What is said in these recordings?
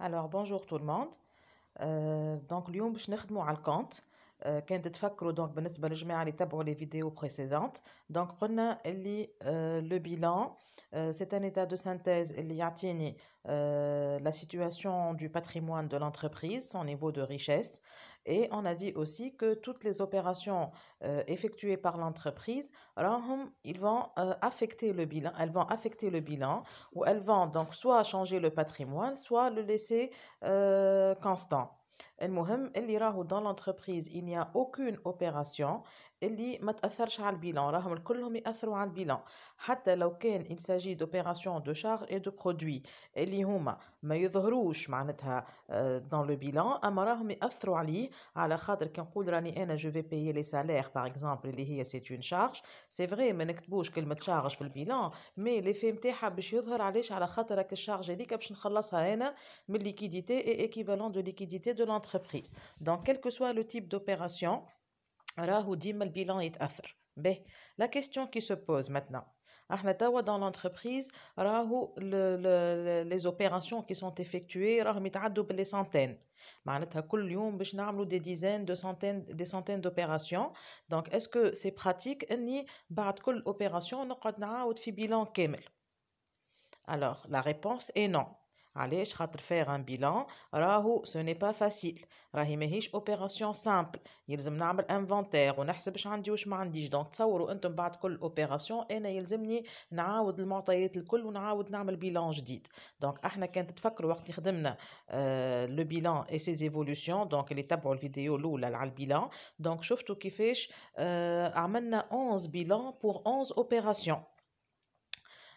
Alors bonjour tout le monde. Euh, donc Lyon, je ne compte pas le euh, compte. Quand tu frappes donc, ben c'est bon. Je mets à l'étape les vidéos précédentes. Donc Renaud lit euh, le bilan. C'est un état de synthèse. Il y la situation du patrimoine de l'entreprise, son niveau de richesse? Et on a dit aussi que toutes les opérations euh, effectuées par l'entreprise, hum, ils vont euh, affecter le bilan, elles vont affecter le bilan ou elles vont donc soit changer le patrimoine, soit le laisser euh, constant. elle dira où dans l'entreprise il n'y a aucune opération اللي ما تاثرش على البيلون راهم كلهم ياثروا على البيلون حتى لو كان يساجي دوبيراسيون دو شارج اي دو برودوي اللي هما ما يظهروش معناتها دون لو بيلون اما راهم ياثروا عليه على خاطر كي نقول راني انا جو في بيي لي سالير باغ اكزومبل اللي هي سي اون شارج سي فري ما نكتبوش كلمه شارج في البيلون مي لي في نتاعها باش يظهر علاش على خاطر راك الشارج هذيك باش نخلصها انا من ليكيديتي اي ايكيفالون دو ليكيديتي دو لونتربريز دونك كيل كو سوا لو تيب دوبيراسيون Rahoudi, est la question qui se pose maintenant. Ahnetao dans l'entreprise, les opérations qui sont effectuées sont à doubler des centaines. Ahneta Colliomb, je n'arrive pas à de centaines, des centaines d'opérations. Donc, est-ce que c'est pratique ni barat col opération au niveau de bilan Alors, la réponse est non. Allez, je vais faire un bilan, ce n'est pas facile. opération simple. Il faut un inventaire. On a Donc, Il faut euh, le faire un bilan de nouveau. Donc, on nous et ses évolutions. Donc, l'étape vidéo le bilan. Donc, je nous avons fait onze bilans pour 11 opérations.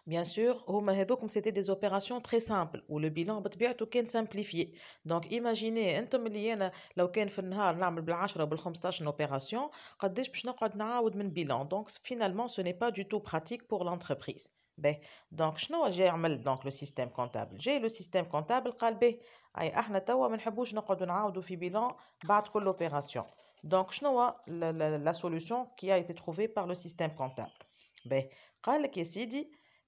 Bien sûr, comme c'était des opérations très simples où le bilan est bah, simplifié. Donc imaginez, si on انا لو كان في النهار نعمل بال 10 بال 15 opération, باش bilan. Donc finalement, ce n'est pas du tout pratique pour l'entreprise. Ben, donc, شنو j'ai عمل donc le système comptable J'ai le système comptable قال به اي احنا توا ما نحبوش نقعدوا نعاودوا في bilan بعد كل l'opération. Donc, شنو la, la, la solution qui a été trouvée par le système comptable. قال ben,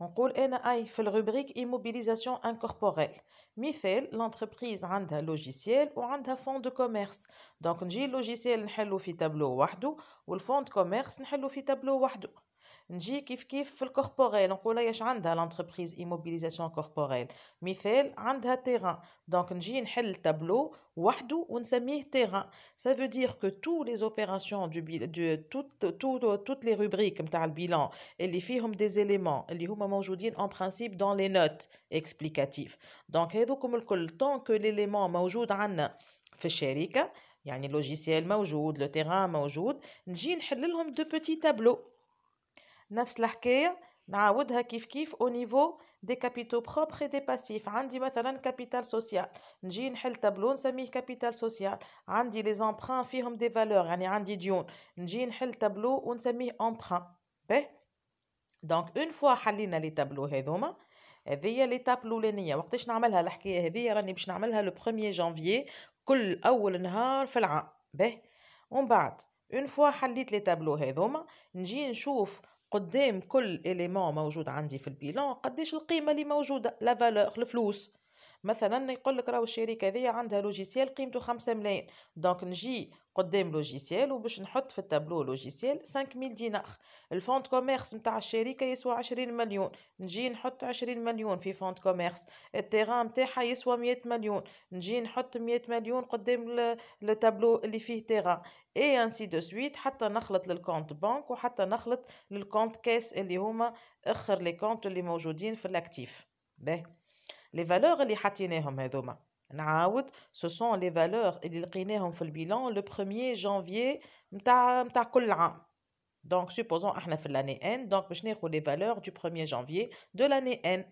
On coule NAI fait la rubrique immobilisation incorporelle. Mifel, l'entreprise a un logiciel ou un fonds de commerce. Donc, a logiciel, nous un tableau ou le fonds de commerce, nous un tableau Ndji kiff kiff le corporel. Donc on a eu à l'entreprise immobilisation corporelle. Michel, un terrain. Donc Ndji n'a le tableau. Wahdu, un terrain. Ça veut dire que toutes les opérations, toutes les rubriques, comme le bilan, les firmes des éléments. qui sont en principe dans les notes explicatives. Donc, tant que l'élément est manjoudin fait chérica, il y a un logiciel m'a manjoudin, le terrain m'a manjoudin. Ndji n'a l'élément de petits tableaux. نفس الحكايه نعاودها كيف كيف او نيفو دي كابيتو بروبر دي باسيف عندي مثلا كابيتال سوسيال نجي نحل تابلو نسميه كابيتال سوسيال عندي لي زامبران فيهم دي فالور يعني عندي ديون نجي نحل تابلو ونسميه امبران به دونك اون فوا حلينا لي تابلو هذوما هذه تابلو الاولانيه وقتاش نعملها الحكايه هذه راني باش نعملها لو 1 جانفي كل اول نهار في العام به ومن بعد اون فوا حليت لي تابلو هذوما نجي نشوف قدام كل إليمون موجود عندي في البيلون قداش القيمة اللي موجودة لا فالور الفلوس مثلا يقول لك راهو الشركه هذه عندها لوجيسيال قيمته 5 ملايين دونك نجي قدام لوجيسيال وباش نحط في التابلو لوجيسيال 5000 دينار الفونت كوميرس نتاع الشركه يسوى 20 مليون نجي نحط 20 مليون في فونت كوميرس التيران نتاعها يسوى 100 مليون نجي نحط 100 مليون قدام التابلو اللي فيه تيران اي انسي دو سويت حتى نخلط للكونت بانك وحتى نخلط للكونت كاس اللي هما اخر لي كونت اللي موجودين في الاكتيف باهي les valeurs les hatinehom hadoma naoud ce sont les valeurs et les qinehom fil bilan le premier janvier nta nta kol an donc supposons ahna fil l'année n donc bach nakhou les valeurs du premier janvier de l'année n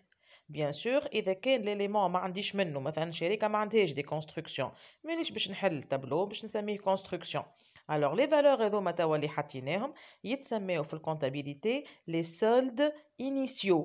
bien sûr اذا كان l'élément ma andich menno مثلا شركه ما عندهاش des constructions مانيش باش نحل التابلو باش نسميه constructions. alors les valeurs hadoma taw li hatinehom yitsmaou fil comptabilité les soldes initiaux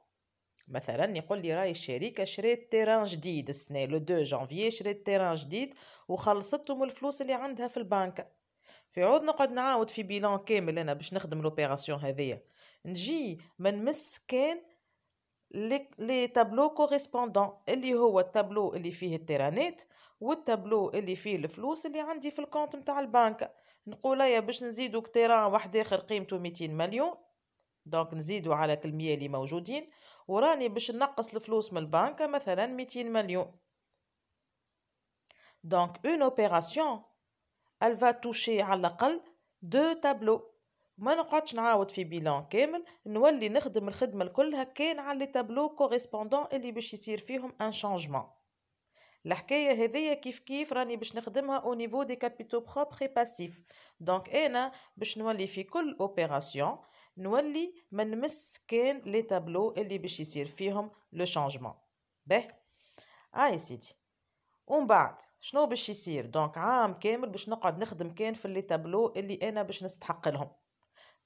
مثلا يقول لي راي الشركة شريت تيران جديد السنة لو دو جانفي شريت تيران جديد وخلصتهم الفلوس اللي عندها في البنك في عود نقعد نعاود في بيلان كامل انا باش نخدم لوبيراسيون هذيا نجي من مس كان لي تابلو كوريسبوندون اللي هو التابلو اللي فيه التيرانات والتابلو اللي فيه الفلوس اللي عندي في الكونت متاع البنك نقول يا باش نزيدو كتيران واحد اخر قيمته 200 مليون دونك نزيدو على كلمية اللي موجودين وراني باش نقص الفلوس من البنك مثلا 200 مليون دونك اون اوبيراسيون elle va toucher على الاقل دو تابلو ما نقعدش نعاود في بيلان كامل نولي نخدم الخدمه الكلها كان على لي تابلو كوريسبوندون اللي باش يصير فيهم ان شانجمون الحكايه هذيا كيف كيف راني باش نخدمها او نيفو دي كابيتو بروبر باسيف دونك انا باش نولي في كل اوبيراسيون نولي ما نمس كان لي تابلو اللي باش يصير فيهم لو شانجمون باهي هاي سيدي ومن بعد شنو باش يصير دونك عام كامل باش نقعد نخدم كان في لي تابلو اللي انا باش نستحق لهم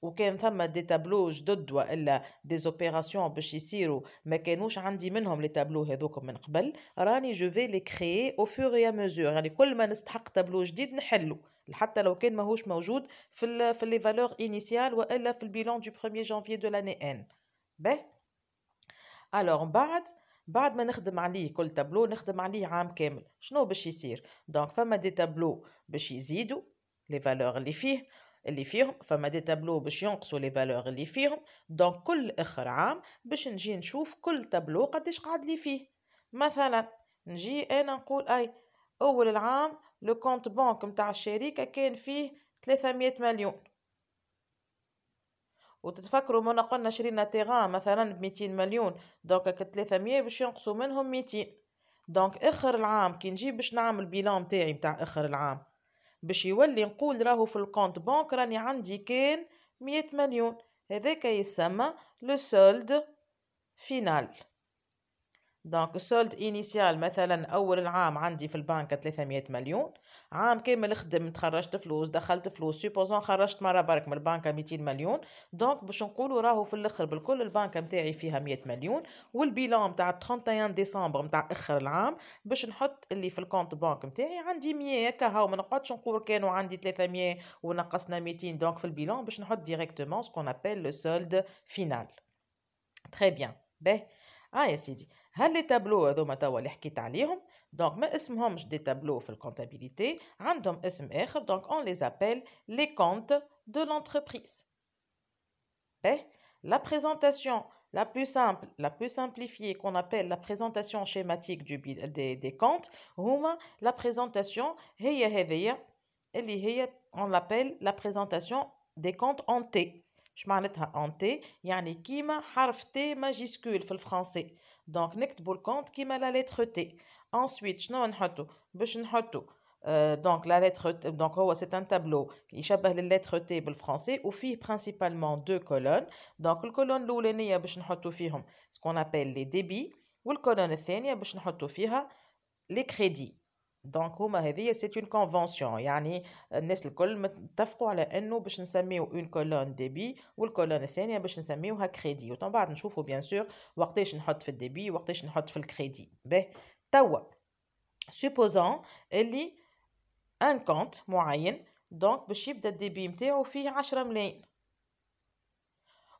وكان ثما دي تابلو جدد والا دي زوبيراسيون باش يصيروا ما كانوش عندي منهم لي تابلو هذوكم من قبل راني جو في لي كري او فور اي ميزور يعني كل ما نستحق تابلو جديد نحلو حتى لو كان ماهوش موجود في الـ في لي فالور انيسيال والا في البيلون دو 1 جانفي دو لاني ان باهي الوغ بعد بعد ما نخدم عليه كل تابلو نخدم عليه عام كامل شنو باش يصير دونك فما دي تابلو باش يزيدوا لي فالور اللي فيه اللي فيهم فما دي تابلو باش ينقصوا لي فالور اللي فيهم دونك كل اخر عام باش نجي نشوف كل تابلو قداش قعد لي فيه مثلا نجي انا نقول اي اول العام لو كونت بانك نتاع الشركه كان فيه 300 مليون وتتفكروا منا قلنا شرينا تيغان مثلا ب 200 مليون دونك 300 باش ينقصوا منهم 200 دونك اخر العام كي نجي باش نعمل بيلان تاعي نتاع اخر العام باش يولي نقول راهو في الكونت بانك راني عندي كان مية مليون هذاك يسمى لو سولد فينال دونك السولد انيسيال مثلا اول العام عندي في البنك 300 مليون عام كامل خدمت تخرجت فلوس دخلت فلوس سوبوزون خرجت مره برك من البنك 200 مليون دونك باش نقولوا راهو في الاخر بالكل البنك نتاعي فيها 100 مليون والبيلان نتاع 31 ديسمبر نتاع اخر العام باش نحط اللي في الكونت بنك نتاعي عندي 100 هكا هاو ما نقعدش نقول كانوا عندي 300 ونقصنا 200 دونك في البيلان باش نحط ديريكتومون سكون ابل لو سولد فينال تري بيان باه اه يا سيدي tableaux تابلو هذوما توا اللي حكيت عليهم دونك ما اسمهمش دي تابلو في الكونتابيليتي عندهم اسم اخر دونك اون لي زابيل لي كونت دو لونتربريز l'entreprise. لا eh, présentation la plus simple, la plus simplifiée qu'on appelle la présentation schématique du, des, des comptes, la présentation, on l'appelle la présentation des comptes en T je m'en ai en T, yani kima harf T majuscule le français. Donc, n'est-ce compte kima la lettre T. Ensuite, je n'en ai pas Donc, la lettre T, donc, c'est un tableau qui a la lettre T le français, où il y a principalement deux colonnes. Donc, le colonne de il ce qu'on appelle les débits, ou la colonne de il les crédits. دونك هما هذه سي اون كونفونسيون يعني الناس الكل متفقوا على انه باش نسميو اون كولون ديبي والكولون الثانيه باش نسميوها كريدي ومن بعد نشوفوا بيان سور وقتاش نحط في الديبي وقتاش نحط في الكريدي به توا سوبوزون اللي ان كونت معين دونك باش يبدا الديبي نتاعو فيه 10 ملايين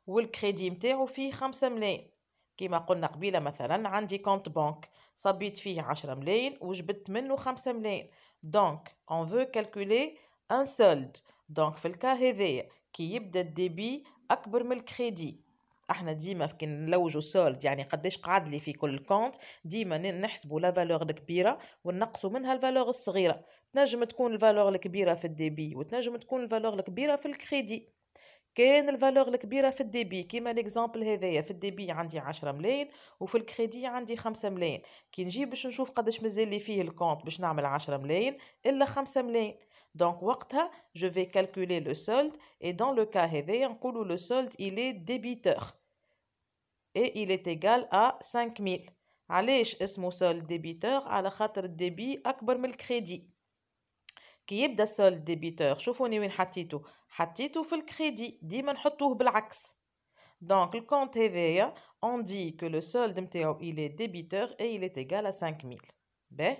والكريدي نتاعو فيه 5 ملايين كيما قلنا قبيله مثلا عندي كونت بنك صبيت فيه 10 ملاين وجبت منه 5 ملاين دونك اون فو كالكولي ان سولد دونك في الكا هذايا كي يبدا الديبي اكبر من الكريدي احنا ديما كي نلوجو سولد يعني قداش قعد لي في كل كونت ديما نحسبوا لا فالور الكبيره ونقصوا منها الفالور الصغيره تنجم تكون الفالور الكبيره في الديبي وتنجم تكون الفالور الكبيره في الكريدي كان الفالور الكبيره في الديبي كيما ليكزامبل هذايا في الديبي عندي عشرة ملايين وفي الكريدي عندي خمسة ملايين كي نجي باش نشوف قداش مازال لي فيه الكونت باش نعمل عشرة ملايين الا خمسة ملايين دونك وقتها جو في كالكولي لو سولد اي دون لو كا هذايا نقولو لو سولد الي ديبيتور اي إلي est أ خمس ميل علاش اسمه سولد ديبيتور على خاطر الديبي اكبر من الكريدي كي يبدا سولد ديبيتور شوفوني وين حطيتو ou le crédit Donc, le compte TVA, on dit que le solde il est débiteur et il est égal à 5000. b ben,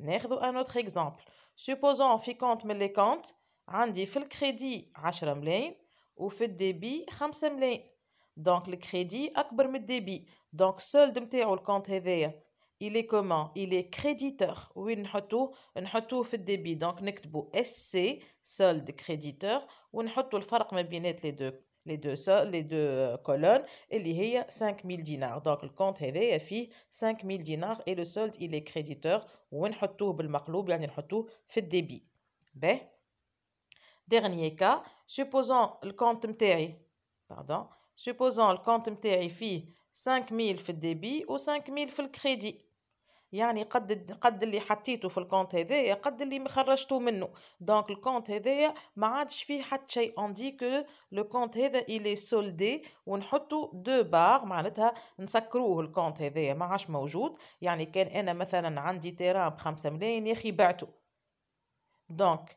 ناخذ un autre exemple. Supposons le compte من les comptes, le crédit ou débit ملايين 5 Donc, le crédit que le débit. Donc, solde de 5 il est comment Il est créditeur. Oui, nous mettons le débit. Donc, nous SC, solde créditeur, ou nous mettons le fark les deux. Les deux, les deux colonnes, et il y a 5000 dinars. Donc le compte est fait 5000 dinars et le solde il est créditeur. Ou on le يعني fait débit mais ben, Dernier cas, supposons le compte est pardon, supposons le compte متاعي فيه 5000 5 000 ou 5000 le crédit. يعني قد قد اللي حطيته في الكونت هذايا قد اللي مخرجته منه دونك الكونت هذايا ما عادش فيه حتى شيء اون دي كو لو كونت هذا الي سولدي ونحطو دو بار معناتها نسكروه الكونت هذايا ما عادش موجود يعني كان انا مثلا عندي تيران بخمسة ملايين يا اخي بعته دونك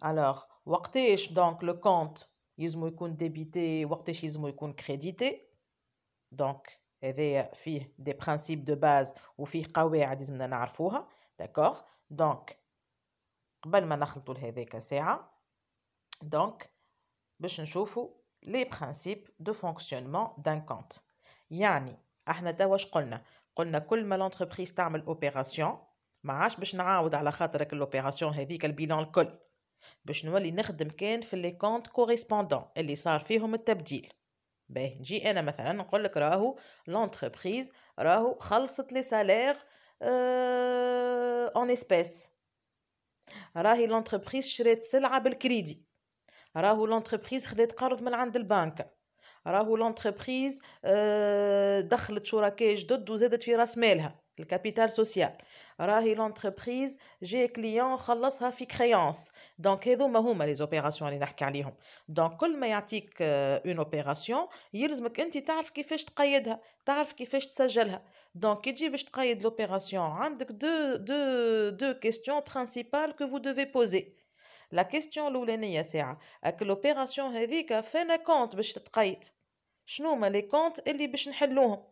Alors, donc le compte yizmou débité, waqtesh crédité. Donc, y a des principes de base ou fi qawa'id dizna connaître, d'accord Donc, qbel ma nkhltou lhadhik sa'a. Donc, les principes de برينسيپ d'un compte. دان كونط يعني احنا توا واش قلنا قلنا entreprise Ma باش نولي نخدم كان في لي كونت كوريسبوندون اللي صار فيهم التبديل باهي نجي انا مثلا نقول لك راهو لونتربريز راهو خلصت لي سالير اون آه، اسبيس راهي لونتربريز شرات سلعه بالكريدي راهو لونتربريز خدات قرض من عند البنك راهو لونتربريز آه، دخلت شركاء جدد وزادت في راس مالها الكابيتال سوسيال راهي لونتربريز جي كليون خلصها في كريونس دونك هذو ما هما لي زوبيراسيون اللي نحكي عليهم دونك كل ما يعطيك اون آه، اوبيراسيون يلزمك انت تعرف كيفاش تقيدها تعرف كيفاش تسجلها دونك كي تجي باش تقيد لوبيراسيون عندك دو دو دو كيستيون برينسيبال كو فو دوفي بوزي لا كيستيون الاولانيه ساعه اك لوبيراسيون هذيك فين كونت باش تتقيد شنو ما لي كونت اللي باش نحلوهم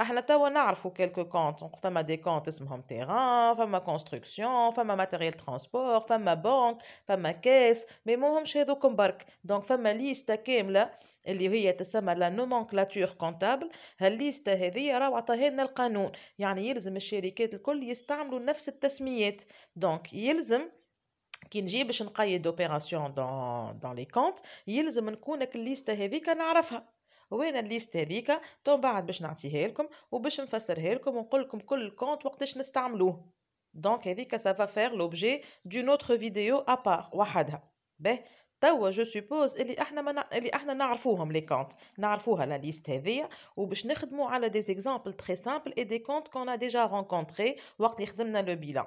احنا توا نعرفوا كيلكو كونت فما دي كونت اسمهم تيران فما كونستركسيون فما ماتيريال ترانسبور فما بنك فما كاس مي موهمش هذوكم برك دونك فما ليستا كامله اللي هي تسمى لا نومونكلاتور كونتابل هالليستا هذه راهو عطاها لنا القانون يعني يلزم الشركات الكل يستعملوا نفس التسميات دونك يلزم كي نجي باش نقيد اوبيراسيون دون دون لي كونت يلزم نكونك الليسته هذيك نعرفها وين الليست هذيك تو بعد باش نعطيها لكم وباش نفسرها لكم ونقول لكم كل كونت وقتاش نستعملوه دونك هذيك سافا فير لوبجي دو اوتر فيديو ابار وحدها به توا جو سوبوز اللي احنا ما نع... اللي احنا نعرفوهم لي كونت نعرفوها لا ليست هذيا وباش نخدموا على دي زيكزامبل تري سامبل اي دي كونت كون ا ديجا رونكونتري وقت اللي خدمنا لو بيلان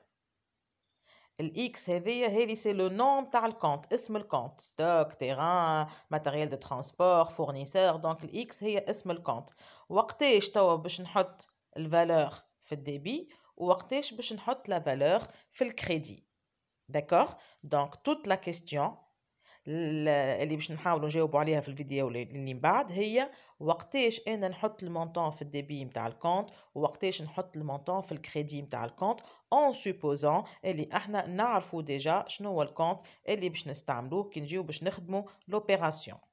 X, c'est e, le nom de le compte, اسم le compte, stock, terrain, matériel de transport, fournisseur, donc X, e, c'est le compte. Quand je vais mettre la valeur dans le débit, quand je vais mettre la valeur dans le crédit. D'accord Donc, toute la question, اللي باش نحاولوا نجاوبوا عليها في الفيديو اللي من بعد هي وقتاش انا نحط المونطون في الديبي نتاع الكونت وقتاش نحط المونطون في الكريدي نتاع الكونت اون سوبوزون اللي احنا نعرفوا ديجا شنو هو الكونت اللي باش نستعملوه كي نجيو باش نخدموا لوبيراسيون